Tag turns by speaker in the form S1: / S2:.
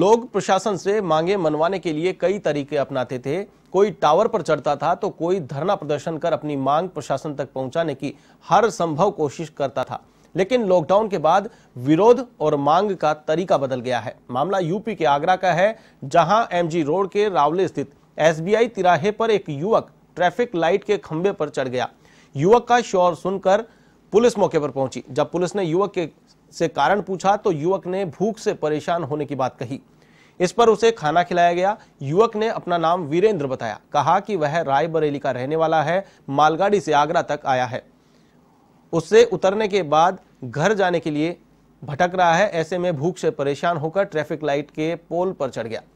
S1: लोग प्रशासन से मांगे मनवाने के लिए कई तरीके अपनाते थे कोई टावर पर चढ़ता था तो कोई धरना प्रदर्शन कर अपनी मांग प्रशासन तक पहुंचाने की हर संभव कोशिश करता था लेकिन लॉकडाउन के बाद विरोध और मांग का तरीका बदल गया है मामला यूपी के आगरा का है जहां एमजी रोड के रावले स्थित एसबीआई तिराहे पर एक युवक ट्रैफिक लाइट के खंभे पर चढ़ गया युवक का शोर सुनकर पुलिस मौके पर पहुंची जब पुलिस ने युवक के से कारण पूछा तो युवक ने भूख से परेशान होने की बात कही इस पर उसे खाना खिलाया गया युवक ने अपना नाम वीरेंद्र बताया कहा कि वह रायबरेली का रहने वाला है मालगाड़ी से आगरा तक आया है उससे उतरने के बाद घर जाने के लिए भटक रहा है ऐसे में भूख से परेशान होकर ट्रैफिक लाइट के पोल पर चढ़ गया